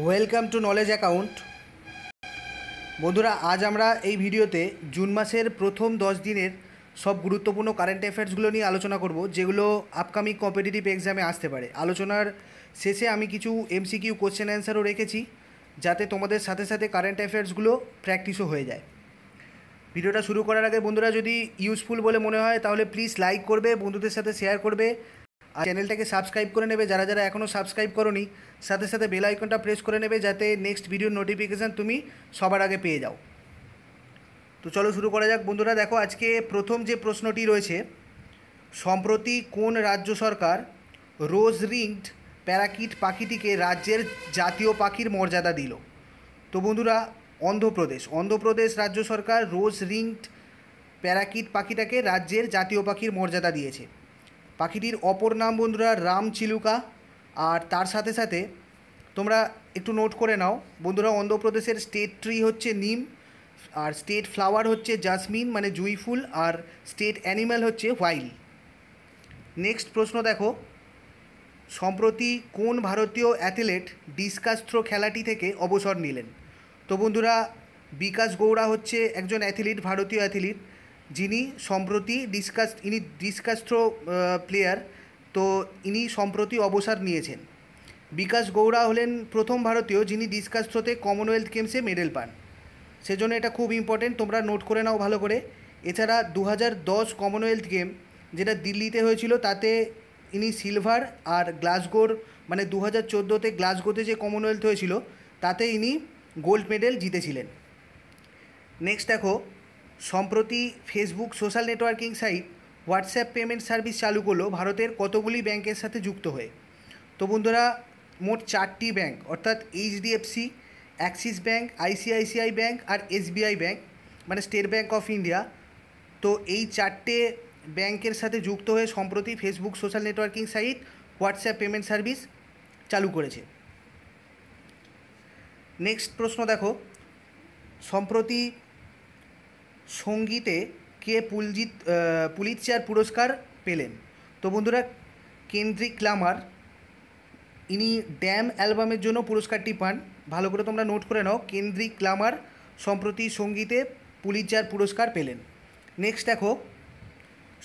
welcome to knowledge account বন্ধুরা আজ আমরা এই ভিডিওতে জুন মাসের প্রথম দশ দিনের সব গুরুত্বপূর্ণ কারেন্ট অ্যাফেয়ার্সগুলো নিয়ে আলোচনা করব যেগুলো আপকামিং কম্পিটিটিভ এক্সামে আসতে পারে আলোচনার শেষে আমি কিছু এমসিকিউ কোশ্চেন অ্যান্সারও রেখেছি যাতে তোমাদের সাথে সাথে কারেন্ট অ্যাফেয়ার্সগুলো প্র্যাকটিসও হয়ে যায় ভিডিওটা শুরু করার আগে বন্ধুরা যদি ইউজফুল বলে মনে হয় তাহলে প্লিজ লাইক করবে বন্ধুদের সাথে শেয়ার করবে আর চ্যানেলটাকে সাবস্ক্রাইব করে নেবে যারা যারা এখনও সাবস্ক্রাইব করনি সাথে সাথে বেল আইকনটা প্রেস করে নেবে যাতে নেক্সট ভিডিওর নোটিফিকেশান তুমি সবার আগে পেয়ে যাও তো চলো শুরু করা যাক বন্ধুরা দেখো আজকে প্রথম যে প্রশ্নটি রয়েছে সম্প্রতি কোন রাজ্য সরকার রোজ রিংড প্যারাকিট পাখিটিকে রাজ্যের জাতীয় পাখির মর্যাদা দিল তো বন্ধুরা অন্ধ্রপ্রদেশ অন্ধ্রপ্রদেশ রাজ্য সরকার রোজ রিংড প্যারাকিট পাখিটাকে রাজ্যের জাতীয় পাখির মর্যাদা দিয়েছে পাখিটির অপর নাম বন্ধুরা রাম চিলুকা আর তার সাথে সাথে তোমরা একটু নোট করে নাও বন্ধুরা অন্ধ্রপ্রদেশের স্টেট ট্রি হচ্ছে নিম আর স্টেট ফ্লাওয়ার হচ্ছে জাসমিন মানে জুঁই ফুল আর স্টেট অ্যানিম্যাল হচ্ছে হোয়াইল নেক্সট প্রশ্ন দেখো সম্প্রতি কোন ভারতীয় অ্যাথলেট ডিসকাস থ্রো খেলাটি থেকে অবসর নিলেন তো বন্ধুরা বিকাশ গৌড়া হচ্ছে একজন অ্যাথলিট ভারতীয় অ্যাথলিট যিনি সম্প্রতি ডিসকাস ইনি ডিসকাস থ্রো প্লেয়ার তো ইনি সম্প্রতি অবসর নিয়েছেন বিকাশ গৌড়া হলেন প্রথম ভারতীয় যিনি ডিসকাস থ্রোতে কমনওয়েলথ গেমসে মেডেল পান সেজন্য এটা খুব ইম্পর্টেন্ট তোমরা নোট করে নাও ভালো করে এছাড়া দু দশ কমনওয়েলথ গেম যেটা দিল্লিতে হয়েছিল তাতে ইনি সিলভার আর গ্লাসগোর মানে দু হাজার চোদ্দোতে গ্লাসগোতে যে কমনওয়েলথ হয়েছিল তাতে ইনি গোল্ড মেডেল জিতেছিলেন নেক্সট দেখো সম্প্রতি Facebook social networking site WhatsApp payment service চালু করলো ভারতের কতগুলি ব্যাংকের সাথে যুক্ত হয়ে তো বন্ধুরা মোট চারটি ব্যাংক অর্থাৎ HDFC Axis bank ICICI bank আর এসবিআই ব্যাঙ্ক মানে স্টেট ব্যাঙ্ক অফ ইন্ডিয়া তো এই চারটে ব্যাংকের সাথে যুক্ত হয়ে সম্প্রতি Facebook social networking site WhatsApp payment service চালু করেছে নেক্সট প্রশ্ন দেখো সম্প্রতি সঙ্গীতে কে পুলজিত পুলিৎসার পুরস্কার পেলেন তো বন্ধুরা কেন্দ্রিক ক্লামার ইনি ড্যাম অ্যালবামের জন্য পুরস্কারটি পান ভালো করে তোমরা নোট করে নাও কেন্দ্রিক ক্লামার সম্প্রতি সঙ্গীতে পুলিৎসার পুরস্কার পেলেন নেক্সট দেখো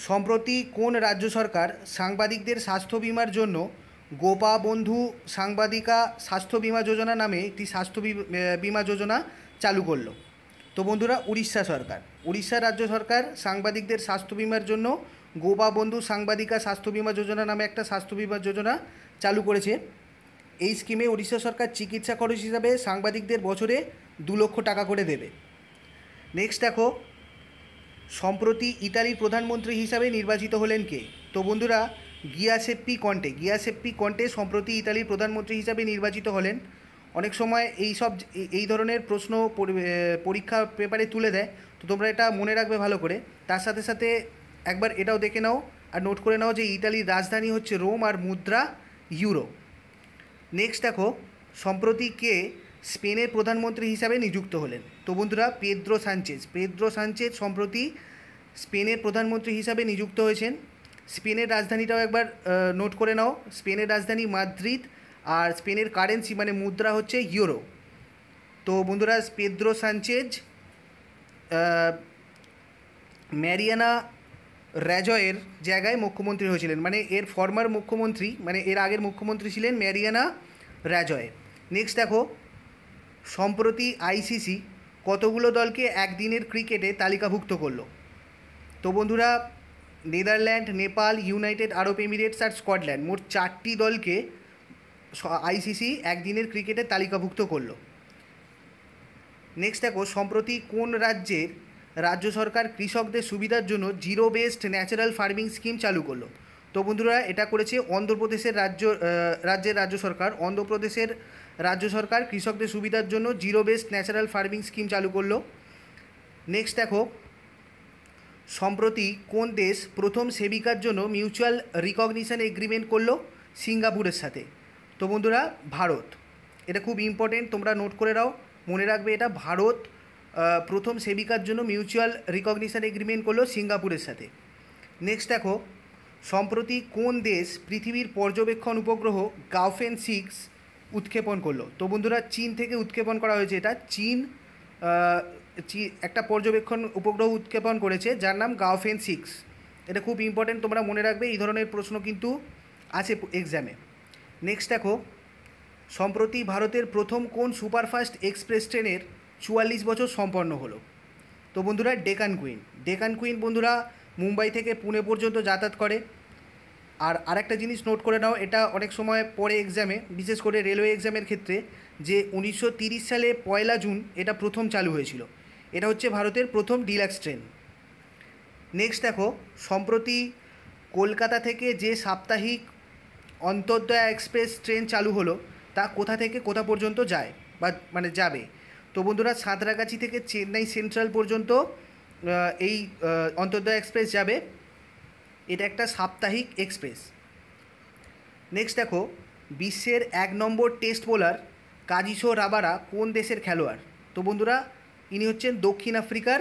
সম্প্রতি কোন রাজ্য সরকার সাংবাদিকদের স্বাস্থ্য বিমার জন্য গোপা বন্ধু সাংবাদিকা স্বাস্থ্য বিমা যোজনা নামে একটি স্বাস্থ্য বিমা যোজনা চালু করলো তো বন্ধুরা উড়িষ্যা সরকার উড়িষ্যা রাজ্য সরকার সাংবাদিকদের স্বাস্থ্য বিমার জন্য গোবা বন্ধু সাংবাদিকা স্বাস্থ্য বিমা যোজনা নামে একটা স্বাস্থ্য বিমা যোজনা চালু করেছে এই স্কিমে উড়িষ্যা সরকার চিকিৎসা খরচ হিসাবে সাংবাদিকদের বছরে দু লক্ষ টাকা করে দেবে নেক্সট দেখো সম্প্রতি ইতালির প্রধানমন্ত্রী হিসাবে নির্বাচিত হলেন কে তো বন্ধুরা গিয়াসেপ্পি কন্টে গিয়াসেপ্পি কন্টে সম্প্রতি ইতালির প্রধানমন্ত্রী হিসাবে নির্বাচিত হলেন অনেক সময় এই সব এই ধরনের প্রশ্ন পরীক্ষা পেপারে তুলে দেয় তো তোমরা এটা মনে রাখবে ভালো করে তার সাথে সাথে একবার এটাও দেখে নাও আর নোট করে নাও যে ইতালির রাজধানী হচ্ছে রোম আর মুদ্রা ইউরো নেক্সট দেখো সম্প্রতি কে স্পেনের প্রধানমন্ত্রী হিসাবে নিযুক্ত হলেন তো বন্ধুরা পেদ্রো সানচেজ পেদ্রো সানচেজ সম্প্রতি স্পেনের প্রধানমন্ত্রী হিসাবে নিযুক্ত হয়েছেন স্পেনের রাজধানীটাও একবার নোট করে নাও স্পেনের রাজধানী মাদ্রিদ আর স্পেনের কারেন্সি মানে মুদ্রা হচ্ছে ইউরো তো বন্ধুরা পেদ্রো সানচেজ ম্যারিয়ানা র্যাজয়ের জায়গায় মুখ্যমন্ত্রী হয়েছিলেন মানে এর ফর্মার মুখ্যমন্ত্রী মানে এর আগের মুখ্যমন্ত্রী ছিলেন ম্যারিয়ানা র্যাজয় নেক্সট দেখো সম্প্রতি আইসিসি কতগুলো দলকে একদিনের ক্রিকেটে তালিকাভুক্ত করলো তো বন্ধুরা Netherland Nepal United Arab Emirates আর স্কটল্যান্ড মোট চারটি দলকে আইসিসি একদিনের ক্রিকেটে তালিকাভুক্ত করল নেক্সট দেখো সম্প্রতি কোন রাজ্যের রাজ্য সরকার কৃষকদের সুবিধার জন্য zero best natural farming scheme চালু করলো তো বন্ধুরা এটা করেছে অন্ধ্রপ্রদেশের রাজ্য রাজ্যের রাজ্য সরকার অন্ধ্রপ্রদেশের রাজ্য সরকার কৃষকদের সুবিধার জন্য zero best natural farming scheme চালু করলো নেক্সট দেখো সম্প্রতি কোন দেশ প্রথম সেবিকার জন্য মিউচুয়াল রিকগনিশান এগ্রিমেন্ট করলো সিঙ্গাপুরের সাথে তো বন্ধুরা ভারত এটা খুব ইম্পর্টেন্ট তোমরা নোট করে রাও মনে রাখবে এটা ভারত প্রথম সেবিকার জন্য মিউচুয়াল রিকগনিশান এগ্রিমেন্ট করলো সিঙ্গাপুরের সাথে নেক্সট দেখো সম্প্রতি কোন দেশ পৃথিবীর পর্যবেক্ষণ উপগ্রহ গাউফেন সিক্স উৎক্ষেপণ করলো তো বন্ধুরা চীন থেকে উৎক্ষেপণ করা হয়েছে এটা চীন একটা পর্যবেক্ষণ উপগ্রহ উৎক্ষেপণ করেছে যার নাম গাওফেন সিক্স এটা খুব ইম্পর্টেন্ট তোমরা মনে রাখবে এই ধরনের প্রশ্ন কিন্তু আছে এক্সামে নেক্সট দেখো সম্প্রতি ভারতের প্রথম কোন সুপারফাস্ট এক্সপ্রেস ট্রেনের চুয়াল্লিশ বছর সম্পন্ন হলো তো বন্ধুরা ডেকান কুইন ডেকান কুইন বন্ধুরা মুম্বাই থেকে পুনে পর্যন্ত যাতায়াত করে আর আরেকটা জিনিস নোট করে নাও এটা অনেক সময় পরে এক্সামে বিশেষ করে রেলওয়ে এক্সামের ক্ষেত্রে যে উনিশশো সালে পয়লা জুন এটা প্রথম চালু হয়েছিল এটা হচ্ছে ভারতের প্রথম ডিলাক্স ট্রেন নেক্সট দেখো সম্প্রতি কলকাতা থেকে যে সাপ্তাহিক অন্তর্দয়া এক্সপ্রেস ট্রেন চালু হলো তা কোথা থেকে কোথা পর্যন্ত যায় বা মানে যাবে তো বন্ধুরা সাঁতরাগাছি থেকে চেন্নাই সেন্ট্রাল পর্যন্ত এই অন্তর্দয়া এক্সপ্রেস যাবে এটা একটা সাপ্তাহিক এক্সপ্রেস নেক্সট দেখো বিশ্বের এক নম্বর টেস্ট বোলার কাজিসো রাবারা কোন দেশের খেলোয়াড় তো বন্ধুরা ইনি হচ্ছেন দক্ষিণ আফ্রিকার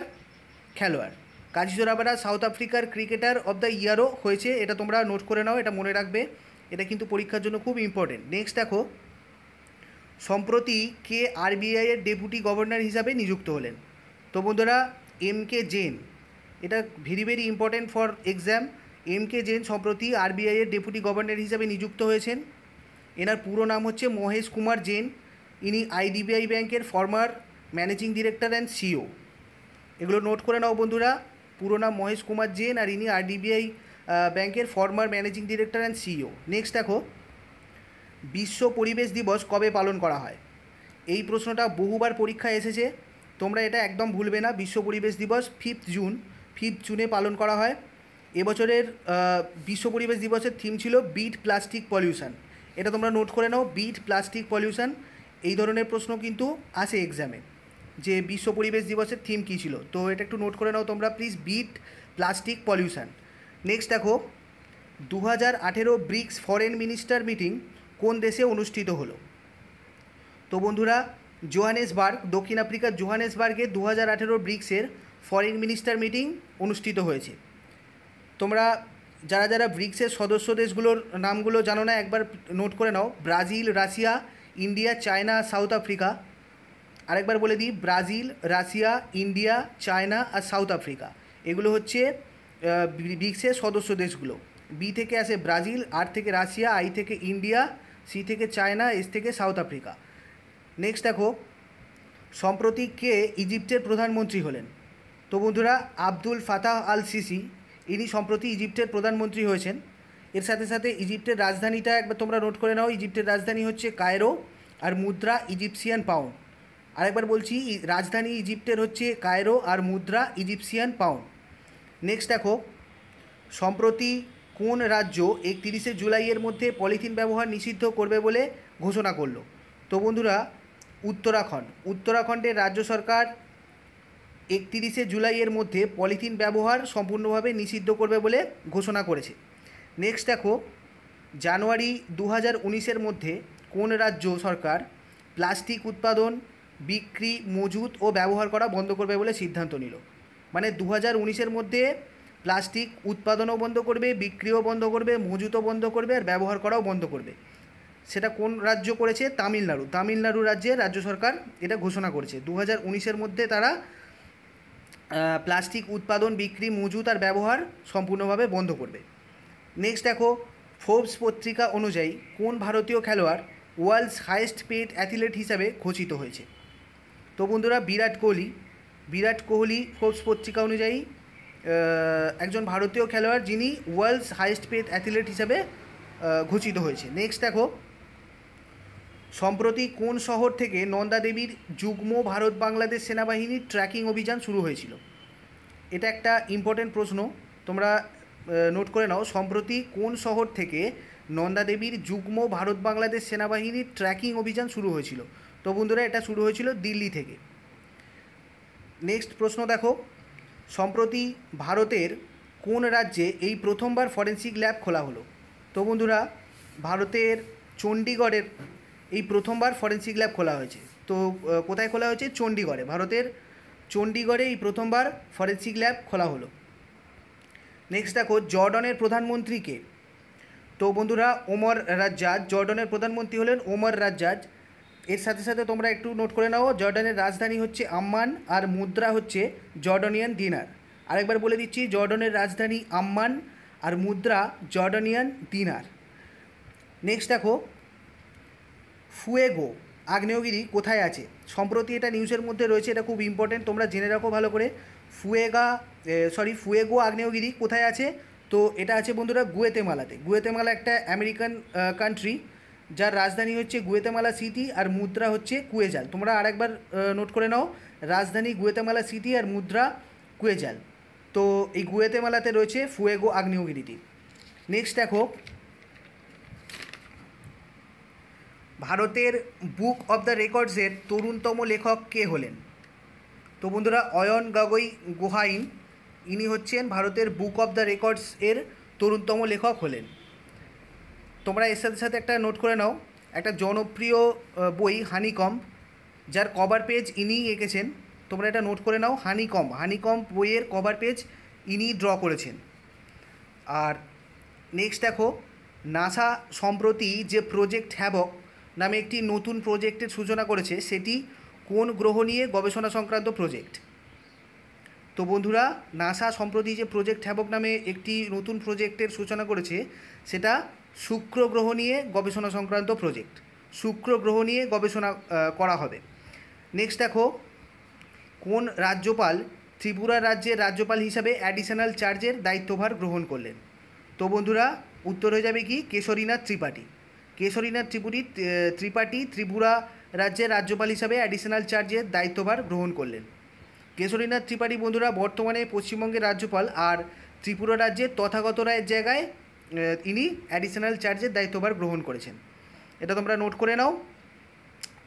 খেলোয়াড় কাজিসো রাবারা সাউথ আফ্রিকার ক্রিকেটার অব দ্য ইয়ারও হয়েছে এটা তোমরা নোট করে নাও এটা মনে রাখবে এটা কিন্তু পরীক্ষার জন্য খুব ইম্পর্টেন্ট নেক্সট দেখো সম্প্রতি কে আরবিআই এর ডেপুটি গভর্নর হিসাবে নিযুক্ত হলেন তো বন্ধুরা এম কে জেন এটা very very important for exam M K Jain সম্প্রতি আরবিআই এর ডেপুটি গভর্নর হিসাবে নিযুক্ত হয়েছেন এনার পুরো নাম হচ্ছে মহেশ কুমার জেন ইনি আইডিবিআই ব্যাংকের former managing director and CEO এগুলো নোট করে নাও বন্ধুরা পুরো নাম মহেশ কুমার জেন আর ইনি আরডিবিআই ব্যাংকের former managing director and CEO next দেখো বিশ্ব পরিবেশ দিবস কবে পালন করা হয় এই প্রশ্নটা বহুবার পরীক্ষায় এসেছে তোমরা এটা একদম ভুলবে না বিশ্ব পরিবেশ দিবস ফিফথ জুন ফিফথ জুনে পালন করা হয় এবছরের বিশ্ব পরিবেশ দিবসের থিম ছিল বিট প্লাস্টিক পলিউশন এটা তোমরা নোট করে নাও বিট প্লাস্টিক পলিউশন এই ধরনের প্রশ্ন কিন্তু আসে এক্সামে যে বিশ্ব পরিবেশ দিবসের থিম কী ছিল তো এটা একটু নোট করে নাও তোমরা please beat plastic pollution next দেখো দু হাজার আঠেরো ব্রিক্স ফরেন মিনিস্টার মিটিং কোন দেশে অনুষ্ঠিত হলো তো বন্ধুরা জোহানেসবার্গ দক্ষিণ আফ্রিকার জোহানেসবার্গে দু হাজার আঠেরো ব্রিক্সের ফরেন মিনিস্টার মিটিং অনুষ্ঠিত হয়েছে তোমরা যারা যারা ব্রিক্সের সদস্য দেশগুলোর নামগুলো জানো না একবার নোট করে নাও Brazil Russia India China South Africa আরেকবার বলে দিই ব্রাজিল রাশিয়া ইন্ডিয়া চায়না আর সাউথ আফ্রিকা এগুলো হচ্ছে ব্রিক্সের সদস্য দেশগুলো বি থেকে আসে ব্রাজিল আর থেকে রাশিয়া আই থেকে ইন্ডিয়া সি থেকে চায়না এস থেকে সাউথ আফ্রিকা নেক্সট দেখো সম্প্রতি কে ইজিপ্টের প্রধানমন্ত্রী হলেন তো বন্ধুরা আব্দুল ফাতাহ আল সিসি ইনি সম্প্রতি ইজিপ্টের প্রধানমন্ত্রী হয়েছেন এর সাথে সাথে ইজিপ্টের রাজধানীটা একবার তোমরা নোট করে নাও ইজিপ্টের রাজধানী হচ্ছে কায়রো আর মুদ্রা ইজিপসিয়ান পাউন্ড আরেকবার বলছি রাজধানী ইজিপ্টের হচ্ছে কায়রো আর মুদ্রা ইজিপসিয়ান পাউন্ড নেক্সট দেখো সম্প্রতি কোন রাজ্য একত্রিশে জুলাইয়ের মধ্যে পলিথিন ব্যবহার নিষিদ্ধ করবে বলে ঘোষণা করলো তো বন্ধুরা উত্তরাখণ্ড উত্তরাখণ্ডের রাজ্য সরকার একত্রিশে জুলাইয়ের মধ্যে পলিথিন ব্যবহার সম্পূর্ণভাবে নিষিদ্ধ করবে বলে ঘোষণা করেছে নেক্সট দেখো জানুয়ারি দু হাজার মধ্যে কোন রাজ্য সরকার প্লাস্টিক উৎপাদন বিক্রি মজুত ও ব্যবহার করা বন্ধ করবে বলে সিদ্ধান্ত নিল মানে দু হাজার মধ্যে প্লাস্টিক উৎপাদনও বন্ধ করবে বিক্রিও বন্ধ করবে মজুতও বন্ধ করবে আর ব্যবহার করাও বন্ধ করবে সেটা কোন রাজ্য করেছে তামিলনাড়ু তামিলনাড়ু রাজ্যে রাজ্য সরকার এটা ঘোষণা করেছে দু হাজার মধ্যে তারা প্লাস্টিক উৎপাদন বিক্রি মজুত আর ব্যবহার সম্পূর্ণভাবে বন্ধ করবে নেক্সট দেখো ফোর্বস পত্রিকা অনুযায়ী কোন ভারতীয় খেলোয়াড় ওয়ার্ল্ডস হাইয়েস্ট পেড অ্যাথলেট হিসাবে ঘোষিত হয়েছে তো বন্ধুরা বিরাট কোহলি বিরাট কোহলি ফোর্বস পত্রিকা অনুযায়ী একজন ভারতীয় খেলোয়াড় যিনি ওয়ার্ল্ডস হাইয়েস্ট পেড অ্যাথলেট হিসাবে ঘোষিত হয়েছে নেক্সট দেখো সম্প্রতি কোন শহর থেকে নন্দা দেবীর যুগ্ম ভারত বাংলাদেশ সেনাবাহিনীর ট্র্যাকিং অভিযান শুরু হয়েছিল এটা একটা ইম্পর্টেন্ট প্রশ্ন তোমরা নোট করে নাও সম্প্রতি কোন শহর থেকে নন্দা দেবীর যুগ্ম ভারত বাংলাদেশ সেনাবাহিনীর ট্র্যাকিং অভিযান শুরু হয়েছিল তো বন্ধুরা এটা শুরু হয়েছিল দিল্লি থেকে নেক্সট প্রশ্ন দেখো সম্প্রতি ভারতের কোন রাজ্যে এই প্রথমবার ফরেন্সিক ল্যাব খোলা হলো তো বন্ধুরা ভারতের চণ্ডীগড়ের এই প্রথমবার ফরেন্সিক ল্যাব খোলা হয়েছে তো কোথায় খোলা হয়েছে চণ্ডীগড়ে ভারতের চণ্ডীগড়ে এই প্রথমবার ফরেন্সিক ল্যাব খোলা হলো নেক্সট দেখো জর্ডনের প্রধানমন্ত্রীকে তো বন্ধুরা ওমর রাজ্জাজ জর্ডনের প্রধানমন্ত্রী হলেন ওমর রাজ্জাজ এর সাথে সাথে তোমরা একটু নোট করে নাও জর্ডানের রাজধানী হচ্ছে আম্মান আর মুদ্রা হচ্ছে জর্ডনিয়ান দিনার আরেকবার বলে দিচ্ছি জর্ডনের রাজধানী আম্মান আর মুদ্রা জর্ডনিয়ান দিনার নেক্সট দেখো ফুয়েগো আগ্নেয়গিরি কোথায় আছে সম্প্রতি এটা নিউজের মধ্যে রয়েছে এটা খুব ইম্পর্টেন্ট তোমরা জেনে রাখো ভালো করে ফুয়েগা সরি ফুয়েগো আগ্নেয়গিরি কোথায় আছে তো এটা আছে বন্ধুরা গুয়েতেমালাতে গুয়েতেমালা একটা আমেরিকান কান্ট্রি যার রাজধানী হচ্ছে গুয়েতামালা সিটি আর মুদ্রা হচ্ছে কুয়েজাল তোমরা আরেকবার নোট করে নাও রাজধানী গুয়েতামালা সিটি আর মুদ্রা কুয়েজাল তো এই গুয়েতেমালাতে রয়েছে ফুয়েগো আগ্নেয়গিরিটি নেক্সট দেখো ভারতের বুক অব দ্য রেকর্ডসের তরুণতম লেখক কে হলেন তো বন্ধুরা অয়ন গগৈ গুহাইন ইনি হচ্ছেন ভারতের বুক অব দ্য রেকর্ডস এর তরুণতম লেখক হলেন তোমরা এর সাথে সাথে একটা নোট করে নাও একটা জনপ্রিয় বই হানিকম যার কভার পেজ ইনি এঁকেছেন তোমরা এটা নোট করে নাও হানিকম হানিকম বইয়ের কভার পেজ ইনি ড্র করেছেন আর নেক্সট দেখো নাসা সম্প্রতি যে প্রজেক্ট হ্যাবক নামে একটি নতুন প্রজেক্টের সূচনা করেছে সেটি কোন গ্রহ নিয়ে গবেষণা সংক্রান্ত প্রজেক্ট তো বন্ধুরা নাসা সম্প্রতি যে প্রজেক্ট হ্যাবক নামে একটি নতুন প্রজেক্টের সূচনা করেছে সেটা শুক্র গ্রহ নিয়ে গবেষণা সংক্রান্ত প্রজেক্ট শুক্র গ্রহ নিয়ে গবেষণা করা হবে নেক্সট দেখো কোন রাজ্যপাল ত্রিপুরা রাজ্যের রাজ্যপাল হিসাবে অ্যাডিশনাল চার্জের দায়িত্বভার গ্রহণ করলেন তো বন্ধুরা উত্তর হয়ে যাবে কি কেশরীনাথ ত্রিপাঠী কেশরীনাথ ত্রিপুরী ত্রিপাঠী ত্রিপুরা রাজ্যের রাজ্যপাল হিসাবে অ্যাডিশনাল চার্জের দায়িত্বভার গ্রহণ করলেন কেশরীনাথ ত্রিপাঠী বন্ধুরা বর্তমানে পশ্চিমবঙ্গের রাজ্যপাল আর ত্রিপুরা রাজ্যের তথাগত রায়ের জায়গায় ইনি অ্যাডিশনাল চার্জের দায়িত্বভার গ্রহণ করেছেন এটা তোমরা নোট করে নাও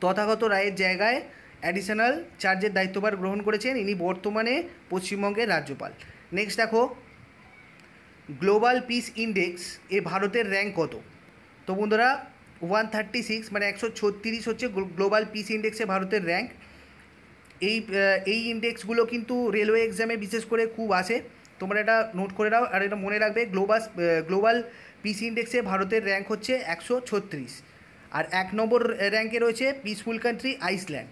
তথাগত রায়ের জায়গায় অ্যাডিশনাল চার্জের দায়িত্বভার গ্রহণ করেছেন ইনি বর্তমানে পশ্চিমবঙ্গের রাজ্যপাল নেক্সট দেখো গ্লোবাল পিস ইন্ডেক্স এ ভারতের র্যাঙ্ক কত তো বন্ধুরা ওয়ান থার্টি সিক্স মানে একশো ছত্রিশ হচ্ছে গ্লোবাল পিস ইন্ডেক্সে ভারতের র্যাঙ্ক এই এই ইন্ডেক্সগুলো কিন্তু রেলওয়ে এক্সামে বিশেষ করে খুব আসে তোমরা এটা নোট করে নাও আর এটা মনে রাখবে গ্লোবাল গ্লোবাল পিস ইন্ডেক্সে ভারতের র্যাঙ্ক হচ্ছে একশো ছত্রিশ আর এক নম্বর র্যাঙ্কে রয়েছে পিসফুল কান্ট্রি আইসল্যান্ড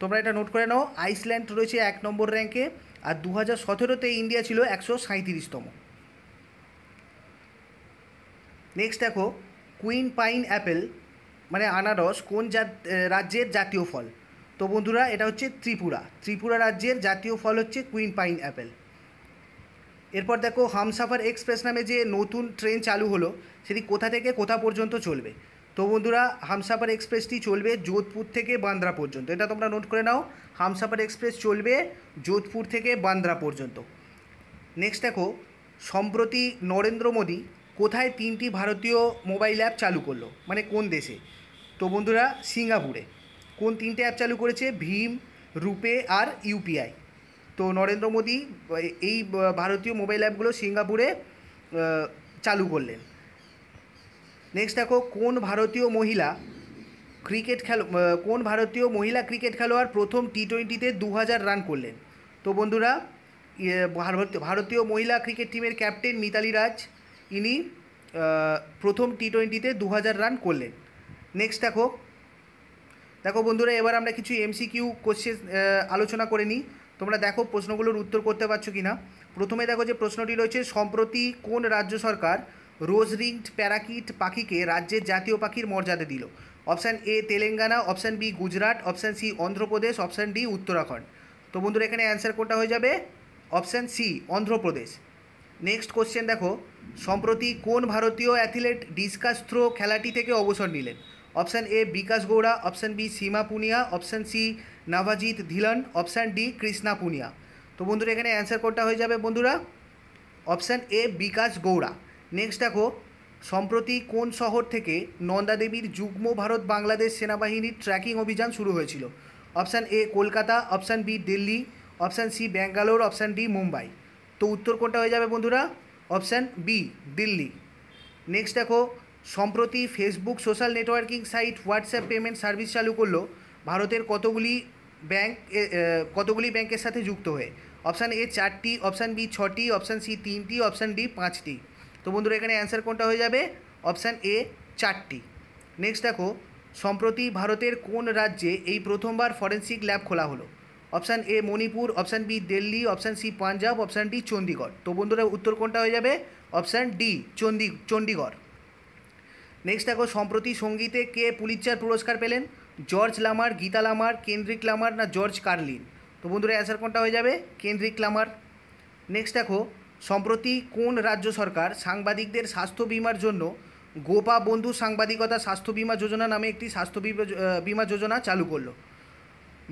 তোমরা এটা নোট করে নাও আইসল্যান্ড রয়েছে এক নম্বর র্যাঙ্কে আর দু হাজার সতেরোতে ইন্ডিয়া ছিল একশো সাঁত্রিশতম নেক্সট দেখো কুইন পাইন অ্যাপেল মানে আনারস কোন রাজ্যের জাতীয় ফল তো বন্ধুরা এটা হচ্ছে ত্রিপুরা ত্রিপুরা রাজ্যের জাতীয় ফল হচ্ছে কুইন পাইন অ্যাপেল এরপর দেখো হামসাফার এক্সপ্রেস নামে যে নতুন ট্রেন চালু হলো সেটি কোথা থেকে কোথা পর্যন্ত চলবে তো বন্ধুরা হামসাফার এক্সপ্রেসটি চলবে যোধপুর থেকে বান্দ্রা পর্যন্ত এটা তোমরা নোট করে নাও হামসাফার এক্সপ্রেস চলবে যোধপুর থেকে বান্দ্রা পর্যন্ত নেক্সট দেখো সম্প্রতি নরেন্দ্র মোদী কোথায় তিনটি ভারতীয় মোবাইল অ্যাপ চালু করলো মানে কোন দেশে তো বন্ধুরা সিঙ্গাপুরে কোন তিনটে অ্যাপ চালু করেছে ভীম রুপে আর ইউপিআই তো নরেন্দ্র মোদী এই ভারতীয় মোবাইল অ্যাপগুলো সিঙ্গাপুরে চালু করলেন নেক্সট দেখো কোন ভারতীয় মহিলা ক্রিকেট খেল কোন ভারতীয় মহিলা ক্রিকেট খেলোয়াড় প্রথম টি টোয়েন্টিতে দু রান করলেন তো বন্ধুরা ইয়ে, ভারতীয় মহিলা ক্রিকেট টিমের ক্যাপ্টেন মিতালি রাজ ইনি প্রথম টি টোয়েন্টিতে দু রান করলেন নেক্সট দেখো দেখো বন্ধুরা এবার আমরা কিছু এমসিকিউ কোশ্চেন আলোচনা করে নিই তোমরা দেখো প্রশ্নগুলোর উত্তর করতে পারছো কি না প্রথমে দেখো যে প্রশ্নটি রয়েছে সম্প্রতি কোন রাজ্য সরকার রোজ রিংড প্যারাকিট পাখিকে রাজ্যের জাতীয় পাখির মর্যাদা দিল option A Telangana option B Gujarat option C Andhra Pradesh option D Uttarakhand তো বন্ধুরা এখানে অ্যান্সার কোনটা হয়ে যাবে option C Andhra Pradesh next question দেখো সম্প্রতি কোন ভারতীয় অ্যাথলেট ডিসকাস থ্রো খেলাটি থেকে অবসর নিলেন option A Vikas Gowda option B Seema Punia option C Navjeet Dhillon option D Krishna Punia তো বন্ধুরা এখানে অ্যান্সার কোডটা হয়ে যাবে বন্ধুরা option A Vikas Gowda next দেখো সম্প্রতি কোন শহর থেকে নন্দাদেবীর যুগ্ম ভারত বাংলাদেশ সেনাবাহিনীর ট্র্যাকিং অভিযান শুরু হয়েছিল option A Kolkata option B Delhi option C Bangalore option D Mumbai তো উত্তর কোনটা হয়ে যাবে বন্ধুরা অপশান বি দিল্লি নেক্সট দেখো সম্প্রতি Facebook social networking site WhatsApp payment service চালু করলো ভারতের কতগুলি ব্যাংক কতগুলি ব্যাংকের সাথে যুক্ত হয়ে অপশান এ চারটি অপশান বি ছটি অপশান সি তিনটি অপশান ডি পাঁচটি তো বন্ধুরা এখানে অ্যান্সার কোনটা হয়ে যাবে অপশান এ চারটি নেক্সট দেখো সম্প্রতি ভারতের কোন রাজ্যে এই প্রথমবার ফরেন্সিক ল্যাব খোলা হলো option A Manipur option B Delhi option C Punjab option D Chandigarh তো বন্ধুরা উত্তর কোনটা হয়ে যাবে option D Chandi Chandigarh next দেখো সম্প্রতি সঙ্গীতে কে পুলিচার পুরস্কার পেলেন জর্জ লামার গীতা লামার কেন্দ্রিক লামার না জর্জ কার্লিন তো বন্ধুরা অ্যান্সার কোনটা হয়ে যাবে কেন্দ্রিক লামার নেক্সট দেখো সম্প্রতি কোন রাজ্য সরকার সাংবাদিকদের স্বাস্থ্য বিমার জন্য গোপা বন্ধু সাংবাদিকতা স্বাস্থ্য বিমা যোজনা নামে একটি স্বাস্থ্য বিমা যোজনা চালু করলো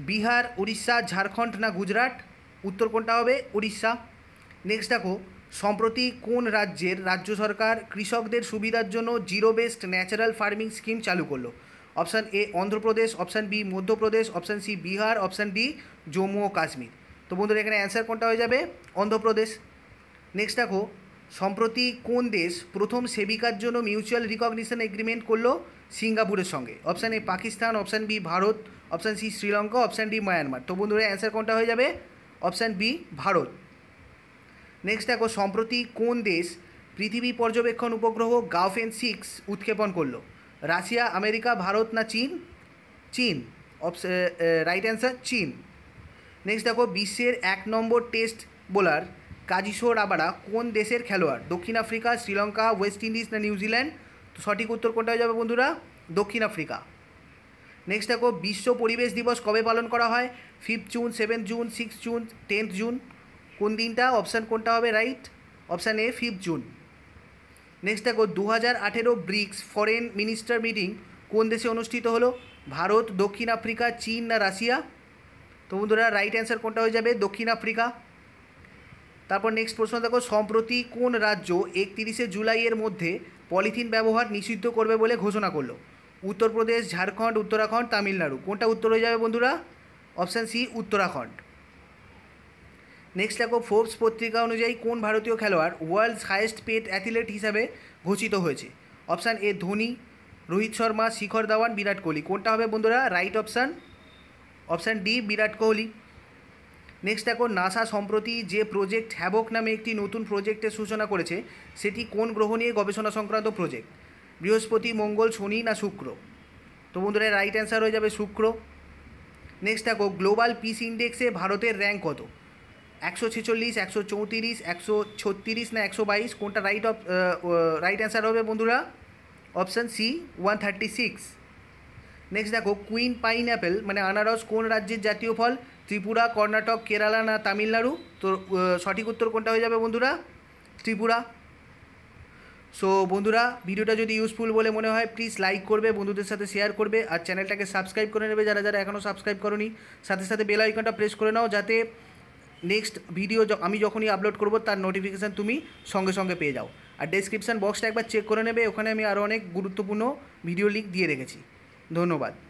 বিহার উড়িষ্যা ঝাড়খণ্ড না গুজরাট উত্তর কোনটা হবে উড়িষ্যা নেক্সট দেখো সম্প্রতি কোন রাজ্যের রাজ্য সরকার কৃষকদের সুবিধার জন্য zero best natural farming scheme চালু করলো option A Andhra Pradesh option B Madhya Pradesh option C Bihar option D Jammu ও কাশ্মীর তো বন্ধুরা এখানে অ্যান্সার কোনটা হয়ে যাবে অন্ধ্রপ্রদেশ নেক্সট দেখো সম্প্রতি কোন দেশ প্রথম সেবিকার জন্য মিউচুয়াল রিকগনিশন এগ্রিমেন্ট করলো সিঙ্গাপুরের সঙ্গে option A Pakistan option B Bharat option C Sri Lanka option D Myanmar তো বন্ধুরা অ্যান্সার কোনটা হয়ে যাবে অপশান বি ভারত নেক্সট দেখো সম্প্রতি কোন দেশ পৃথিবী পর্যবেক্ষণ উপগ্রহ গাওফেন সিক্স উৎক্ষেপণ করলো রাশিয়া আমেরিকা ভারত না চীন চীন অপস রাইট অ্যান্সার চীন নেক্সট দেখো বিশ্বের এক নম্বর টেস্ট বোলার কাজিশো রাবাড়া কোন দেশের খেলোয়াড় দক্ষিণ আফ্রিকা শ্রীলঙ্কা ওয়েস্ট ইন্ডিজ না নিউজিল্যান্ড তো সঠিক উত্তর কোনটা হয়ে যাবে বন্ধুরা দক্ষিণ আফ্রিকা নেক্সট দেখো বিশ্ব পরিবেশ দিবস কবে পালন করা হয় fifth June seventh June six June tenth June কোন দিনটা অপশান কোনটা হবে right option A fifth June next দেখো দু হাজার আঠেরো ব্রিক্স ফরেন মিনিস্টার মিটিং কোন দেশে অনুষ্ঠিত হলো ভারত দক্ষিণ আফ্রিকা চীন না রাশিয়া তো বন্ধুরা রাইট অ্যান্সার কোনটা হয়ে যাবে দক্ষিণ আফ্রিকা তারপর নেক্সট প্রশ্ন দেখো সম্প্রতি কোন রাজ্য একত্রিশে জুলাইয়ের মধ্যে পলিথিন ব্যবহার নিষিদ্ধ করবে বলে ঘোষণা করলো উত্তরপ্রদেশ ঝাড়খণ্ড উত্তরাখণ্ড তামিলনাড়ু কোনটা উত্তর হয়ে যাবে বন্ধুরা অপশান সি উত্তরাখণ্ড নেক্সট দেখো ফোর্বস পত্রিকা অনুযায়ী কোন ভারতীয় খেলোয়াড় ওয়ার্ল্ডস হায়েস্ট পেড অ্যাথলেট হিসাবে ঘোষিত হয়েছে অপশান এ ধোনি রোহিত শর্মা শিখর ধাওয়ান বিরাট কোহলি কোনটা হবে বন্ধুরা right option option D Virat Kohli next দেখো নাসা সম্প্রতি যে প্রজেক্ট হ্যাবক নামে একটি নতুন প্রজেক্টের সূচনা করেছে সেটি কোন গ্রহ নিয়ে গবেষণা সংক্রান্ত প্রজেক্ট বৃহস্পতি মঙ্গল শনি না শুক্র তো বন্ধুরা রাইট অ্যান্সার হয়ে যাবে শুক্র নেক্সট দেখো গ্লোবাল পিস ইন্ডেক্সে ভারতের র্যাঙ্ক কত একশো ছেচল্লিশ একশো চৌত্রিশ একশো ছত্রিশ না একশো বাইশ কোনটা রাইট অফ রাইট অ্যান্সার হবে বন্ধুরা option C one thirty six next দেখো কুইন পাইনঅ্যাপেল মানে আনারস কোন রাজ্যের জাতীয় ফল ত্রিপুরা কর্ণাটক কেরালা না তামিলনাড়ু তো সঠিক উত্তর কোনটা হয়ে যাবে বন্ধুরা ত্রিপুরা সো বন্ধুরা ভিডিওটা যদি ইউজফুল বলে মনে হয় প্লিজ লাইক করবে বন্ধুদের সাথে শেয়ার করবে আর চ্যানেলটাকে সাবস্ক্রাইব করে নেবে যারা যারা এখনও সাবস্ক্রাইব করনি সাথে সাথে বেল আইকনটা প্রেস করে নাও যাতে নেক্সট ভিডিও আমি যখনই আপলোড করব তার নোটিফিকেশান তুমি সঙ্গে সঙ্গে পেয়ে যাও আর ডেসক্রিপশান বক্সটা একবার চেক করে নেবে ওখানে আমি আরও অনেক গুরুত্বপূর্ণ ভিডিও লিঙ্ক দিয়ে রেখেছি ধন্যবাদ